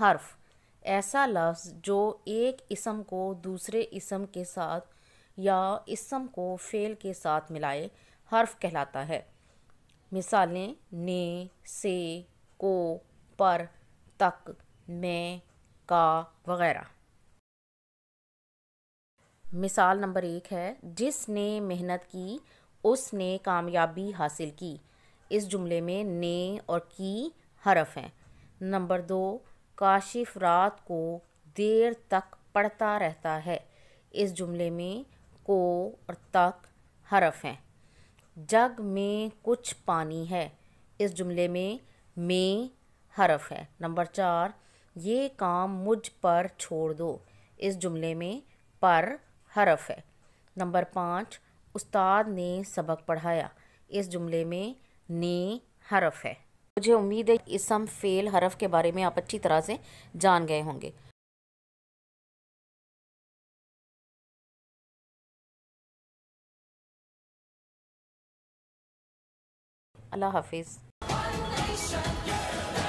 हर्फ ऐसा लफ्ज़ जो एक इसम को दूसरे इसम के साथ या इसम को फ़ेल के साथ मिलाए हर्फ कहलाता है मिसालें ने से को पर तक में का वगैरह मिसाल नंबर एक है जिसने मेहनत की उसने कामयाबी हासिल की इस जुमले में ने और की हरफ हैं नंबर दो काशिफ रात को देर तक पढ़ता रहता है इस जुमले में को और तक हरफ हैं जग में कुछ पानी है इस जुमले में में हरफ है नंबर चार ये काम मुझ पर छोड़ दो इस जुमले में पर हरफ है नंबर पाँच उस्ताद ने सबक पढ़ाया इस जुमले में ने हरफ है मुझे उम्मीद है इसम फ़ेल हरफ के बारे में आप अच्छी तरह से जान गए होंगे अल्लाह हाफिज़